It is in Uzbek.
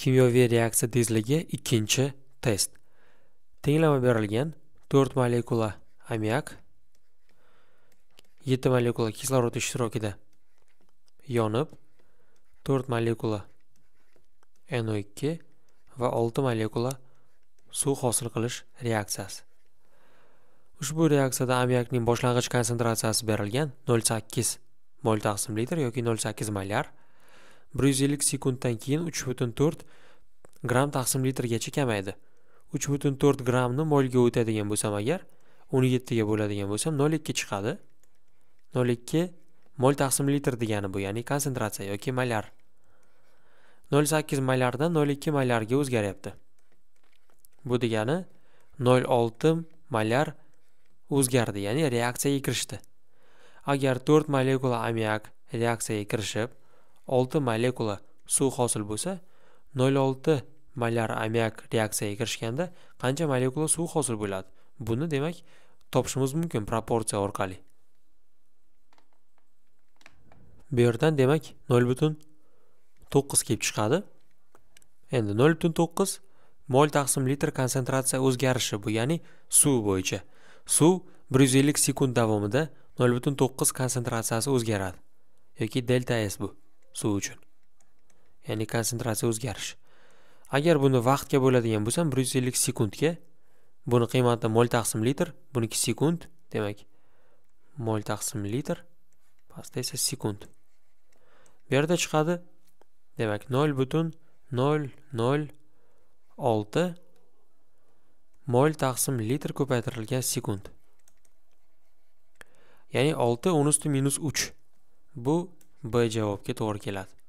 kimyoviy reaksiya tezligi ikkinchi test tenglama berilgan 4 molekula ammiak 7 molekula kislorod ishtirokida yonib 4 molekula NO2 va 6 molekula suv hosil qilish reaksiyasi ushbu reaksiyada ammiakning boshlang'ich konsentratsiyasi berilgan 0,8 mol taqsim litr yoki 0,8 molyar bir yuz ellik sekunddan keyin uch butun to'rt gramm taqsim litrgacha kamaydi uch butun to'rt grammni molga o'tadigan bo'lsam agar o'n yettiga bo'ladigan bo'lsam nol ikki chiqadi nol ikki mol taqsim litr degani bu ya'ni konsentratsiya yoki molar. nol sakkiz 0.2 nol ikki o'zgaryapti bu degani nol olti molyar o'zgardi ya'ni reaksiyaga kirishdi agar to'rt molekula ammiak reaksiyaga kirishib olti molekula suv hosil bo'lsa nol olti ammiak reaksiyaga kirishganda qancha molekula suv hosil bo'ladi buni demak topishimiz mumkin proporsiya orqali bu yerdan demak nol butun to'qqiz kelib chiqadi endi nol butun to'qqiz mol taqsim litr konsentratsiya o'zgarishi bu ya'ni suv bo'yicha suv bir yuz ellik sekund davomida nol butun to'qqiz konsentratsiyasi o'zgaradi yoki delta s bu suv uchun ya'ni konsentratsiya o'zgarishi agar buni vaqtga bo'ladigan bo'lsam bir yuz ellik sekundga buni qiymati mol taqsim litr buniki sekund demak mol taqsim litr pastda esa sekund bu yerda chiqadi demak nol butun nol nol olti mol taqsim litr ko'paytirilgan sekund ya'ni olti o'n usti minus uch bu b javobga to'g'ri keladi